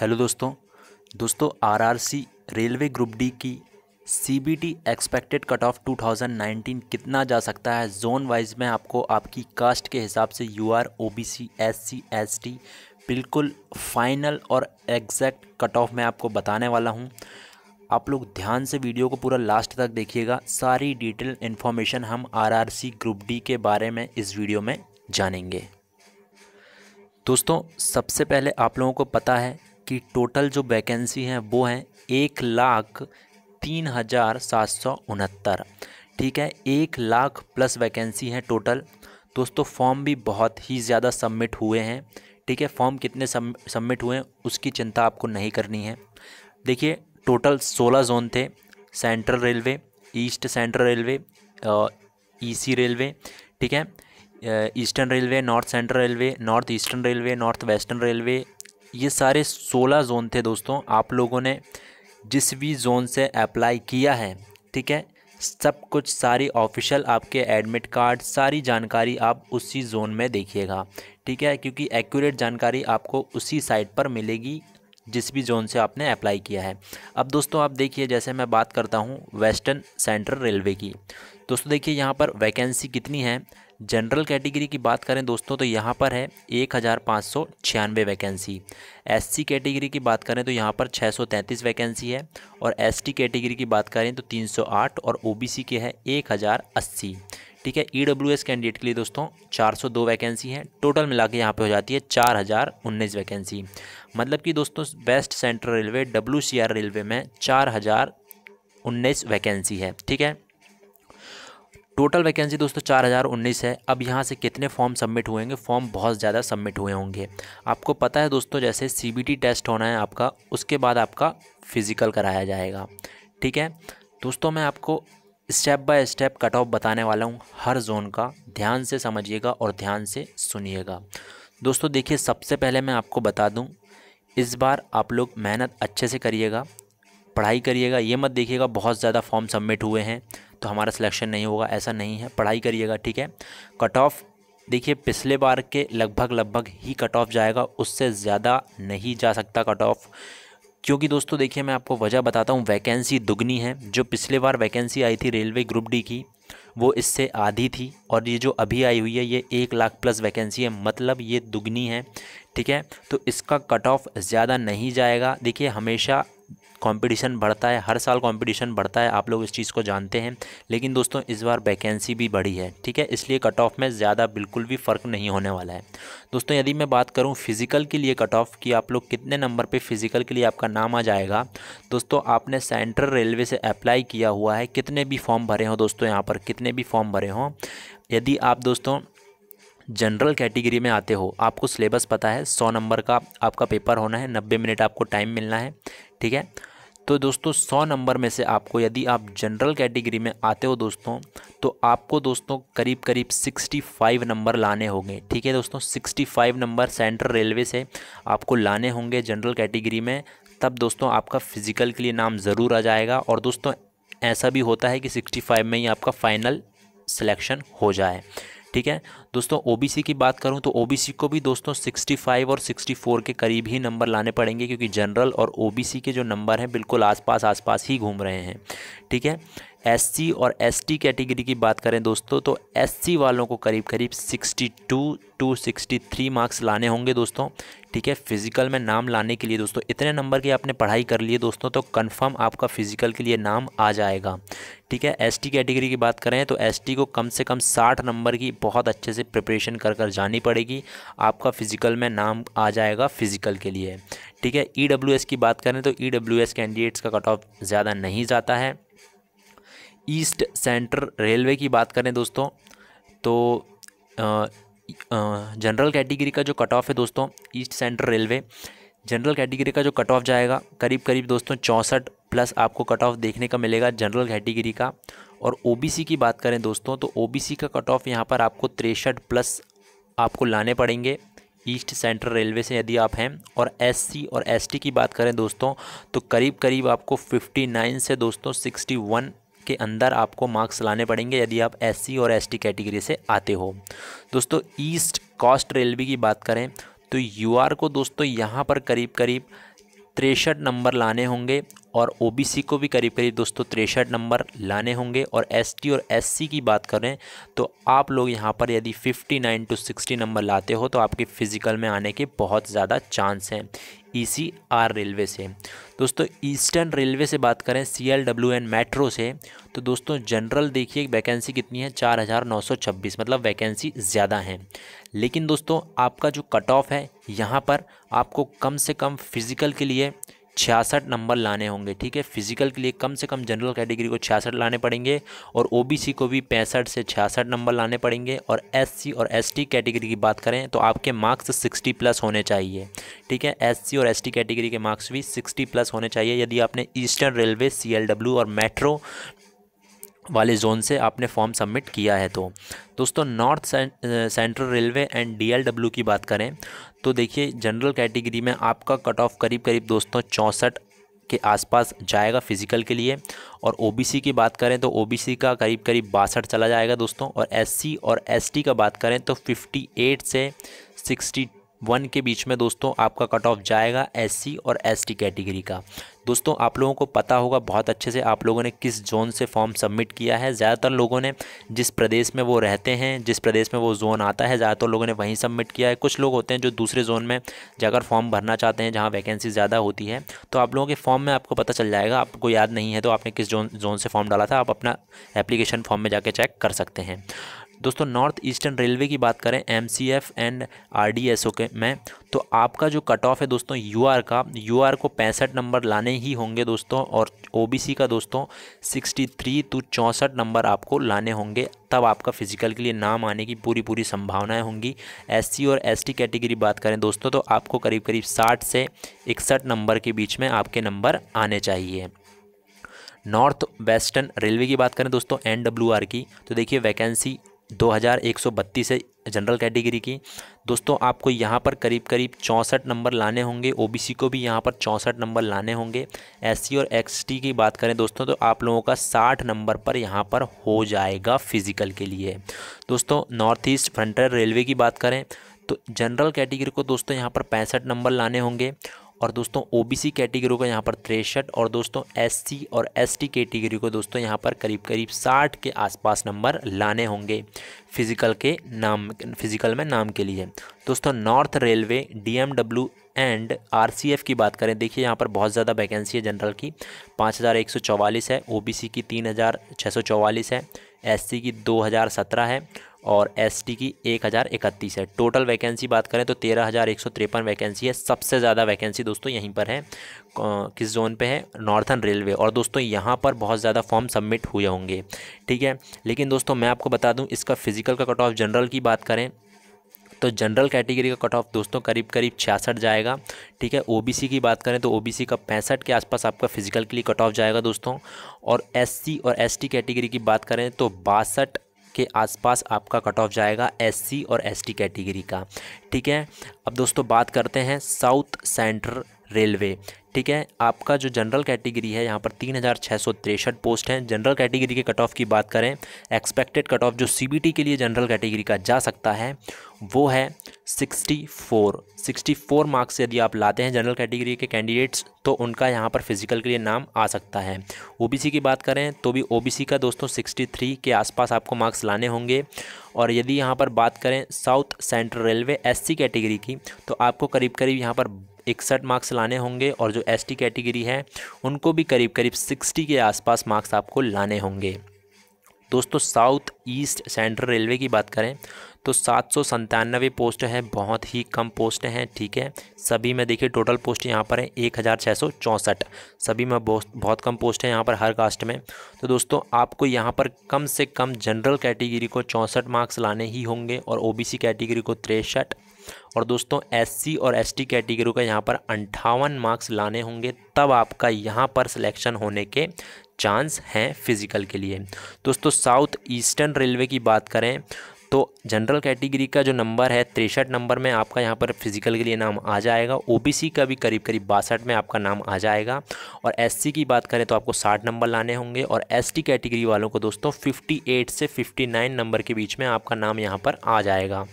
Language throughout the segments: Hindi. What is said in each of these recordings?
हेलो दोस्तों दोस्तों आरआरसी रेलवे ग्रुप डी की सीबीटी एक्सपेक्टेड कट ऑफ 2019 कितना जा सकता है जोन वाइज में आपको आपकी कास्ट के हिसाब से U R O B C S C S T बिल्कुल फाइनल और एग्जैक्ट कट ऑफ मैं आपको बताने वाला हूँ आप लोग ध्यान से वीडियो को पूरा लास्ट तक देखिएगा सारी डिटेल इन्फॉर्मेशन हम आर ग्रुप डी के बारे में इस वीडियो में जानेंगे दोस्तों सबसे पहले आप लोगों को पता है की टोटल जो वैकेंसी हैं वो हैं एक लाख तीन हज़ार सात सौ उनहत्तर ठीक है एक लाख प्लस वैकेंसी हैं टोटल दोस्तों फॉर्म भी बहुत ही ज़्यादा सबमिट हुए हैं ठीक है फॉर्म कितने सबमिट हुए हैं उसकी चिंता आपको नहीं करनी है देखिए टोटल सोलह जोन थे central railway east central railway EC railway ठीक है eastern railway north central railway north eastern railway north western railway ये सारे सोलह जोन थे दोस्तों आप लोगों ने जिस भी जोन से अप्लाई किया है ठीक है सब कुछ सारी ऑफिशियल आपके एडमिट कार्ड सारी जानकारी आप उसी जोन में देखिएगा ठीक है क्योंकि एक्यूरेट जानकारी आपको उसी साइट पर मिलेगी जिस भी जोन से आपने अप्लाई किया है अब दोस्तों आप देखिए जैसे मैं बात करता हूँ वेस्टर्न सेंट्रल रेलवे की दोस्तों देखिए यहाँ पर वैकेंसी कितनी है जनरल कैटेगरी की बात करें दोस्तों तो यहाँ पर है एक हज़ार पाँच सौ छियानवे वैकेंसी एससी कैटेगरी की बात करें तो यहाँ पर छः सौ तैंतीस वैकेंसी है और एसटी कैटेगरी की बात करें तो तीन सौ आठ और ओबीसी के है एक हज़ार अस्सी ठीक है ई डब्ल्यू एस कैंडिडेट के लिए दोस्तों चार सौ दो वैकेंसी हैं टोटल मिला के यहाँ पर हो जाती है चार हज़ार उन्नीस वैकेंसी मतलब कि दोस्तों west central railway W C R railway में चार हज़ार उन्नीस वैकेंसी है ठीक है टोटल वैकेंसी दोस्तों चार हज़ार उन्नीस है अब यहाँ से कितने फॉर्म सबमिट हुएंगे फॉर्म बहुत ज़्यादा सबमिट हुए होंगे आपको पता है दोस्तों जैसे टी टेस्ट होना है आपका उसके बाद आपका फिज़िकल कराया जाएगा ठीक है दोस्तों मैं आपको step by step cut off बताने वाला हूँ हर जोन का ध्यान से समझिएगा और ध्यान से सुनिएगा दोस्तों देखिए सबसे पहले मैं आपको बता दूँ इस बार आप लोग मेहनत अच्छे से करिएगा पढ़ाई करिएगा ये मत देखिएगा बहुत ज़्यादा फॉर्म सबमिट हुए हैं तो हमारा सिलेक्शन नहीं होगा ऐसा नहीं है पढ़ाई करिएगा ठीक है कट ऑफ देखिए पिछले बार के लगभग लगभग ही कट ऑफ जाएगा उससे ज़्यादा नहीं जा सकता कट ऑफ क्योंकि दोस्तों देखिए मैं आपको वजह बताता हूँ वैकेंसी दुगनी है जो पिछले बार वैकेंसी आई थी रेलवे ग्रुप डी की वो इससे आधी थी और ये जो अभी आई हुई है ये एक लाख प्लस वैकेंसी है मतलब ये दुगनी है ठीक है तो इसका कट ऑफ ज़्यादा नहीं जाएगा देखिए हमेशा कंपटीशन बढ़ता है हर साल कंपटीशन बढ़ता है आप लोग इस चीज़ को जानते हैं लेकिन दोस्तों इस बार वैकेंसी भी बढ़ी है ठीक है इसलिए कट ऑफ में ज़्यादा बिल्कुल भी फ़र्क नहीं होने वाला है दोस्तों यदि मैं बात करूँ फिज़िकल के लिए कट ऑफ कि आप लोग कितने नंबर पर फिज़िकल के लिए आपका नाम आ जाएगा दोस्तों आपने सेंट्रल रेलवे से अप्लाई किया हुआ है कितने भी फॉर्म भरे हों दोस्तों यहाँ पर कितने भी फॉर्म भरे हों यदि आप दोस्तों जनरल कैटेगरी में आते हो आपको सिलेबस पता है सौ नंबर का आपका पेपर होना है नब्बे मिनट आपको टाइम मिलना है ठीक है तो दोस्तों सौ नंबर में से आपको यदि आप जनरल कैटेगरी में आते हो दोस्तों तो आपको दोस्तों करीब करीब सिक्सटी फाइव नंबर लाने होंगे ठीक है दोस्तों sixty five number central railway से आपको लाने होंगे जनरल कैटेगरी में तब दोस्तों आपका फ़िज़िकल के लिए नाम ज़रूर आ जाएगा और दोस्तों ऐसा भी होता है कि सिक्सटी फाइव में ही आपका फ़ाइनल सिलेक्शन हो जाए ठीक है दोस्तों ओबीसी की बात करूं तो ओबीसी को भी दोस्तों 65 और 64 के करीब ही नंबर लाने पड़ेंगे क्योंकि जनरल और ओबीसी के जो नंबर हैं बिल्कुल आसपास आसपास ही घूम रहे हैं ठीक है एससी और एसटी कैटेगरी की बात करें दोस्तों तो एससी वालों को करीब करीब 62 टू 63 मार्क्स लाने होंगे दोस्तों ठीक है फिजिकल में नाम लाने के लिए दोस्तों इतने नंबर की आपने पढ़ाई कर लिए दोस्तों तो कंफर्म आपका फिजिकल के लिए नाम आ जाएगा ठीक है एसटी कैटेगरी की बात करें तो एसटी को कम से कम साठ नंबर की बहुत अच्छे से प्रिपरेशन कर कर जानी पड़ेगी आपका फिजिकल में नाम आ जाएगा फिजिकल के लिए ठीक है ई e की बात करें तो ई e कैंडिडेट्स का कट ऑफ ज़्यादा नहीं जाता है ईस्ट सेंट्रल रेलवे की बात करें दोस्तों तो जनरल कैटेगरी का जो कट ऑफ है दोस्तों east central railway general category का जो कट ऑफ जाएगा करीब करीब दोस्तों चौंसठ प्लस आपको कट ऑफ देखने का मिलेगा जनरल कैटेगरी का और ओबीसी की बात करें दोस्तों तो ओबीसी का कट ऑफ यहाँ पर आपको तिरसठ प्लस आपको लाने पड़ेंगे ईस्ट सेंट्रल रेलवे से यदि आप हैं और एससी और एसटी की बात करें दोस्तों तो करीब करीब आपको 59 से दोस्तों 61 के अंदर आपको मार्क्स लाने पड़ेंगे यदि आप एस और एस कैटेगरी से आते हो दोस्तों ईस्ट कॉस्ट रेलवे की बात करें तो यू को दोस्तों यहाँ पर करीब करीब तिरसठ नंबर लाने होंगे और ओबीसी को भी करीब करीब दोस्तों तिरसठ नंबर लाने होंगे और एसटी और एससी की बात करें तो आप लोग यहाँ पर यदि 59 टू 60 नंबर लाते हो तो आपके फिज़िकल में आने के बहुत ज़्यादा चांस हैं ई रेलवे से दोस्तों ईस्टर्न रेलवे से बात करें C L W N metro से तो दोस्तों जनरल देखिए वैकेंसी कितनी है 4926 मतलब वैकेंसी ज़्यादा हैं लेकिन दोस्तों आपका जो कट ऑफ है यहाँ पर आपको कम से कम फिज़िकल के लिए छियासठ नंबर लाने होंगे ठीक है फिजिकल के लिए कम से कम जनरल कैटेगरी को छियासठ लाने पड़ेंगे और ओबीसी को भी पैंसठ से छियासठ नंबर लाने पड़ेंगे और एससी और एसटी कैटेगरी की बात करें तो आपके मार्क्स सिक्सटी प्लस होने चाहिए ठीक है एससी और एसटी कैटेगरी के मार्क्स भी सिक्सटी प्लस होने चाहिए यदि आपने ईस्टर्न रेलवे सी और मेट्रो वाले जोन से आपने फॉर्म सबमिट किया है तो दोस्तों north central railway and DLW की बात करें तो देखिए जनरल कैटेगरी में आपका कट ऑफ करीब करीब दोस्तों चौंसठ के आसपास जाएगा फिजिकल के लिए और ओबीसी की बात करें तो ओबीसी का करीब करीब बासठ चला जाएगा दोस्तों और एससी और एसटी का बात करें तो 58 से सिक्सटी वन के बीच में दोस्तों आपका कट ऑफ जाएगा एससी और एसटी कैटेगरी का दोस्तों आप लोगों को पता होगा बहुत अच्छे से आप लोगों ने किस जोन से फॉर्म सबमिट किया है ज़्यादातर लोगों ने जिस प्रदेश में वो रहते हैं जिस प्रदेश में वो जोन आता है ज़्यादातर लोगों ने वहीं सबमिट किया है कुछ लोग होते हैं जो दूसरे जोन में जाकर फॉर्म भरना चाहते हैं जहाँ वैकेंसी ज़्यादा होती है तो आप लोगों के फॉर्म में आपको पता चल जाएगा आपको याद नहीं है तो आपने किस जोन जोन से फॉर्म डाला था आप अपना एप्लीकेशन फॉर्म में जाके चेक कर सकते हैं दोस्तों नॉर्थ ईस्टर्न रेलवे की बात करें M C F and R D S O के में तो आपका जो कट ऑफ है दोस्तों यू आर का यू आर को पैंसठ नंबर लाने ही होंगे दोस्तों और ओ बी सी का दोस्तों सिक्सटी थ्री टू चौंसठ नंबर आपको लाने होंगे तब आपका फिजिकल के लिए नाम आने की पूरी पूरी संभावनाएं होंगी एससी और एसटी कैटेगरी बात करें दोस्तों तो आपको करीब करीब साठ से इकसठ नंबर के बीच में आपके नंबर आने चाहिए नॉर्थ वेस्टर्न रेलवे की बात करें दोस्तों एन की तो देखिए वैकेंसी 2132 है जनरल कैटेगरी की दोस्तों आपको यहाँ पर करीब करीब चौंसठ नंबर लाने होंगे ओबीसी को भी यहाँ पर चौंसठ नंबर लाने होंगे एससी और एक्सटी की बात करें दोस्तों तो आप लोगों का साठ नंबर पर यहाँ पर हो जाएगा फिजिकल के लिए दोस्तों नॉर्थ ईस्ट फ्रंटियर रेलवे की बात करें तो जनरल कैटेगरी को दोस्तों यहाँ पर पैंसठ नंबर लाने होंगे और दोस्तों ओबीसी कैटेगरी को यहाँ पर तिरसठ और दोस्तों एससी और एसटी कैटेगरी को दोस्तों यहाँ पर करीब करीब साठ के आसपास नंबर लाने होंगे फिजिकल के नाम फिजिकल में नाम के लिए दोस्तों north railway DMW and RCF की बात करें देखिए यहाँ पर बहुत ज़्यादा वैकेंसी है जनरल की पाँच हज़ार एक सौ चौवालीस है सी की तीन हज़ार छः सौ चौवालीस है सी की दो हज़ार सत्रह है और एसटी की एक हज़ार इकतीस है टोटल वैकेंसी बात करें तो तेरह हज़ार एक सौ तिरपन वैकेंसी है सबसे ज़्यादा वैकेंसी दोस्तों यहीं पर है किस जोन पे है नॉर्थन रेलवे और दोस्तों यहाँ पर बहुत ज़्यादा फॉर्म सबमिट हुए होंगे ठीक है लेकिन दोस्तों मैं आपको बता दूँ इसका फिजिकल का कट ऑफ जनरल की बात करें तो जनरल कैटेगरी का कट ऑफ दोस्तों करीब करीब छियासठ जाएगा ठीक है ओबीसी की बात करें तो ओबीसी का पैंसठ के आसपास आपका फिजिकल के लिए कट ऑफ जाएगा दोस्तों और एससी और एसटी कैटेगरी की बात करें तो बासठ के आसपास आपका कट ऑफ जाएगा एससी और एसटी कैटेगरी का ठीक है अब दोस्तों बात करते हैं साउथ सेंटर रेलवे ठीक है आपका जो जनरल कैटेगरी है यहाँ पर तीन हज़ार छः सौ तिरसठ पोस्ट हैं जनरल कैटेगरी के कट ऑफ की बात करें एक्सपेक्टेड कट ऑफ जो टी के लिए जनरल कैटेगरी का जा सकता है वो है sixty four sixty four marks यदि आप लाते हैं जनरल कैटेगरी के कैंडिडेट्स तो उनका यहाँ पर फिजिकल के लिए नाम आ सकता है ओबीसी की बात करें तो भी ओबीसी का दोस्तों सिक्सटी थ्री के आसपास आपको मार्क्स लाने होंगे और यदि यहाँ पर बात करें south central railway SC category की तो आपको करीब करीब यहाँ पर इकसठ मार्क्स लाने होंगे और जो एसटी कैटेगरी है उनको भी करीब करीब सिक्सटी के आसपास मार्क्स आपको लाने होंगे दोस्तों साउथ ईस्ट सेंट्रल रेलवे की बात करें तो सात सौ संतानवे पोस्ट हैं बहुत ही कम पोस्ट हैं ठीक है सभी में देखिए टोटल पोस्ट यहाँ पर हैं एक हज़ार छः सौ चौंसठ सभी में बहुत बहुत कम पोस्ट हैं यहाँ पर हर कास्ट में तो दोस्तों आपको यहाँ पर कम से कम जनरल कैटेगरी को चौंसठ मार्क्स लाने ही होंगे और ओ कैटेगरी को तिरसठ और दोस्तों एससी और एसटी कैटेगरी का यहाँ पर अंठावन मार्क्स लाने होंगे तब आपका यहाँ पर सिलेक्शन होने के चांस हैं फिजिकल के लिए दोस्तों साउथ ईस्टर्न रेलवे की बात करें तो जनरल कैटेगरी का जो नंबर है तिरसठ नंबर में आपका यहाँ पर फिजिकल के लिए नाम आ जाएगा ओबीसी का भी करीब करीब बासठ में आपका नाम आ जाएगा और एससी की बात करें तो आपको साठ नंबर लाने होंगे और एसटी कैटेगरी वालों को दोस्तों फिफ्टी एट से फिफ्टी नाइन नंबर के बीच में आपका नाम यहाँ पर आ जाएगा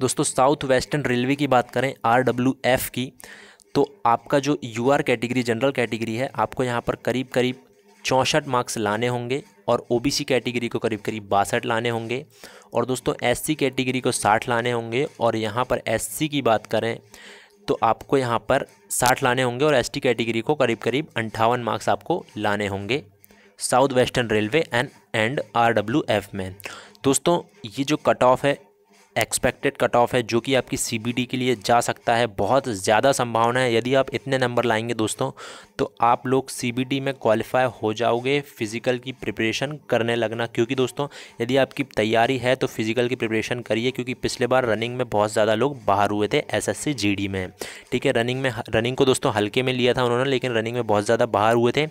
दोस्तों साउथ वेस्टर्न रेलवे की बात करें आर की तो आपका जो U R category general category है आपको यहाँ पर करीब करीब चौंसठ मार्क्स लाने होंगे और ओबीसी कैटेगरी को करीब करीब बासठ लाने होंगे और दोस्तों एससी कैटेगरी को साठ लाने होंगे और यहाँ पर एससी की बात करें तो आपको यहाँ पर साठ लाने होंगे और एसटी कैटेगरी को करीब करीब अंठावन मार्क्स आपको लाने होंगे south western railway and and R W F में दोस्तों ये जो कट ऑफ है एक्सपेक्टेड कट ऑफ है जो कि आपकी सी के लिए जा सकता है बहुत ज़्यादा संभावना है यदि आप इतने नंबर लाएंगे दोस्तों तो आप लोग सी में क्वालिफाई हो जाओगे फिज़िकल की प्रिपरेशन करने लगना क्योंकि दोस्तों यदि आपकी तैयारी है तो फिज़िकल की प्रिपरेशन करिए क्योंकि पिछले बार रनिंग में बहुत ज़्यादा लोग बाहर हुए थे एस एस में ठीक है रनिंग में रनिंग को दोस्तों हल्के में लिया था उन्होंने लेकिन रनिंग में बहुत ज़्यादा बाहर हुए थे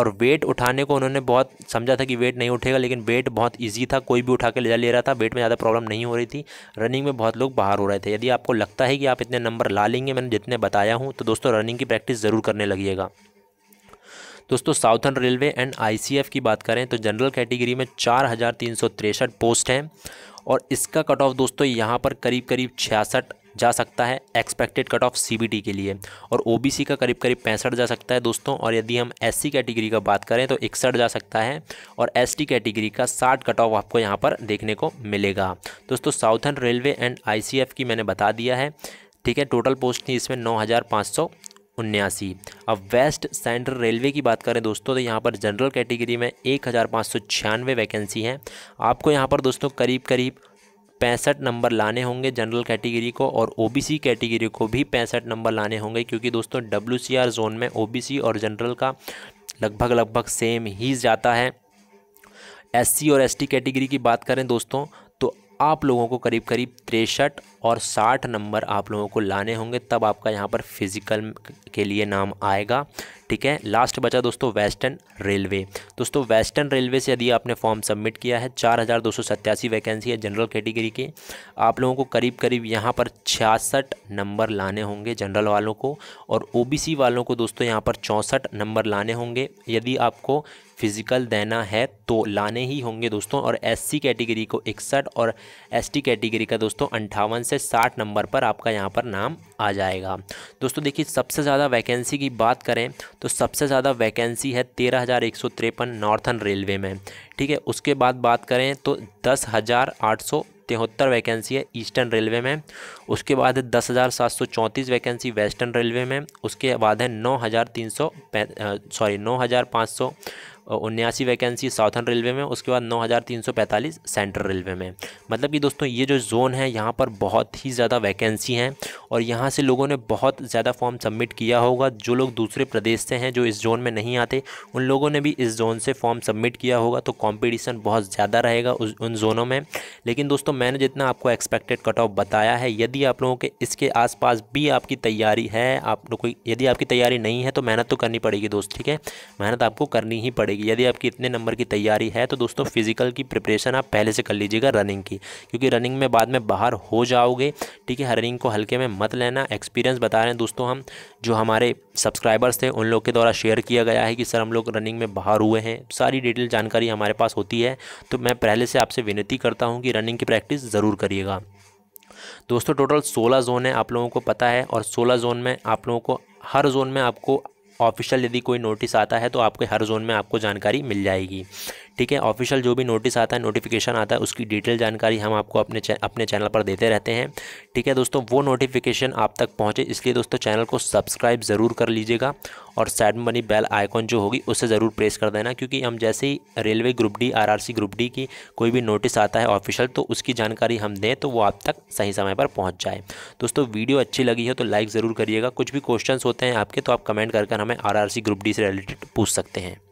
और वेट उठाने को उन्होंने बहुत समझा था कि वेट नहीं उठेगा लेकिन वेट बहुत ईजी था कोई भी उठा के ले जा ले रहा था वेट में ज़्यादा प्रॉब्लम नहीं हो रही थी रनिंग में बहुत लोग बाहर हो रहे थे यदि आपको लगता है कि आप इतने नंबर ला लेंगे मैंने जितने बताया हूँ तो दोस्तों रनिंग की प्रैक्टिस ज़रूर करने लगिएगा दोस्तों साउथर्न रेलवे एंड आई की बात करें तो जनरल कैटेगरी में चार हज़ार तीन सौ तिरसठ पोस्ट हैं और इसका कट ऑफ दोस्तों यहाँ पर करीब करीब छियासठ जा सकता है एक्सपेक्टेड कट ऑफ सी के लिए और ओ का करीब करीब पैंसठ जा सकता है दोस्तों और यदि हम सी कैटेगरी का बात करें तो इकसठ जा सकता है और टी कैटेगरी का साठ कट ऑफ आपको यहाँ पर देखने को मिलेगा दोस्तों साउथर्न रेलवे एंड आई की मैंने बता दिया है ठीक है टोटल पोस्ट थी इसमें नौ हज़ार पाँच सौ उन्यासी अब वेस्ट सेंट्रल रेलवे की बात करें दोस्तों तो यहाँ पर जनरल कैटेगरी में एक हज़ार पाँच सौ छियानवे वैकेंसी हैं आपको यहाँ पर दोस्तों करीब करीब पैंसठ नंबर लाने होंगे जनरल कैटेगरी को और ओबीसी कैटेगरी को भी पैंसठ नंबर लाने होंगे क्योंकि दोस्तों डब्ल्यू जोन में ओबीसी और जनरल का लगभग लगभग सेम ही जाता है एससी और एसटी कैटेगरी की बात करें दोस्तों आप लोगों को करीब करीब तिरसठ और साठ नंबर आप लोगों को लाने होंगे तब आपका यहाँ पर फिज़िकल के लिए नाम आएगा ठीक है लास्ट बचा दोस्तों वेस्टर्न रेलवे दोस्तों वेस्टर्न रेलवे से यदि आपने फॉर्म सबमिट किया है चार हज़ार दो सौ सत्तासी वैकेंसी है जनरल कैटेगरी के आप लोगों को करीब करीब यहाँ पर छियासठ नंबर लाने होंगे जनरल वालों को और ओ वालों को दोस्तों यहाँ पर चौंसठ नंबर लाने होंगे यदि आपको फिजिकल देना है तो लाने ही होंगे दोस्तों और एससी कैटेगरी को इकसठ और एसटी कैटेगरी का दोस्तों अंठावन से साठ नंबर पर आपका यहाँ पर नाम आ जाएगा दोस्तों देखिए सबसे ज़्यादा वैकेंसी की बात करें तो सबसे ज़्यादा वैकेंसी है तेरह हज़ार एक सौ तिरपन नॉर्थन रेलवे में ठीक है उसके बाद बात करें तो दस हज़ार आठ सौ तिहत्तर वैकेंसी है ईस्टर्न रेलवे में उसके बाद है दस हज़ार सात सौ चौंतीस वैकेंसी वेस्टर्न रेलवे में उसके बाद है नौ हज़ार तीन सौ सॉरी नौ हज़ार पाँच सौ उन्यासी वैकेंसी साउथर्न रेलवे में उसके बाद पैंतालीस सेंट्रल रेलवे में मतलब कि दोस्तों ये जो जोन है यहाँ पर बहुत ही ज़्यादा वैकेंसी हैं और यहाँ से लोगों ने बहुत ज़्यादा फॉर्म सबमिट किया होगा जो लोग दूसरे प्रदेश से हैं जो इस जोन में नहीं आते उन लोगों ने भी इस जोन से फॉर्म सबमिट किया होगा तो कॉम्पिटिशन बहुत ज़्यादा रहेगा उस उन जोनों में लेकिन दोस्तों मैंने जितना आपको एक्सपेक्टेड कट ऑफ बताया है यदि आप लोगों के इसके आस भी आपकी तैयारी है आप लोग यदि आपकी तैयारी नहीं है तो मेहनत तो करनी पड़ेगी दोस्त ठीक है मेहनत आपको करनी ही पड़ेगी जाएगी यदि आपकी इतने नंबर की तैयारी है तो दोस्तों फिजिकल की प्रिपरेशन आप पहले से कर लीजिएगा रनिंग की क्योंकि रनिंग में बाद में बाहर हो जाओगे ठीक है रनिंग को हल्के में मत लेना एक्सपीरियंस बता रहे हैं दोस्तों हम जो हमारे सब्सक्राइबर्स थे उन लोग के द्वारा शेयर किया गया है कि सर हम लोग रनिंग में बाहर हुए हैं सारी डिटेल जानकारी हमारे पास होती है तो मैं पहले से आपसे विनती करता हूँ कि रनिंग की प्रैक्टिस ज़रूर करिएगा दोस्तों टोटल 16 जोन है आप लोगों को पता है और 16 जोन में आप लोगों को हर जोन में आपको ऑफिशियल यदि कोई नोटिस आता है तो आपके हर जोन में आपको जानकारी मिल जाएगी ठीक है ऑफिशियल जो भी नोटिस आता है नोटिफिकेशन आता है उसकी डिटेल जानकारी हम आपको अपने अपने चैनल पर देते रहते हैं ठीक है दोस्तों वो नोटिफिकेशन आप तक पहुँचे इसलिए दोस्तों चैनल को सब्सक्राइब ज़रूर कर लीजिएगा और साइड में बनी बेल आइकॉन जो होगी उसे ज़रूर प्रेस कर देना क्योंकि हम जैसे ही railway group D RRC group D की कोई भी नोटिस आता है ऑफिशियल तो उसकी जानकारी हम दें तो वो आप तक सही समय पर पहुँच जाए दोस्तों वीडियो अच्छी लगी हो तो लाइक ज़रूर करिएगा कुछ भी क्वेश्चन होते हैं आपके तो आप कमेंट कर हमें आर ग्रुप डी से रिलेटेड पूछ सकते हैं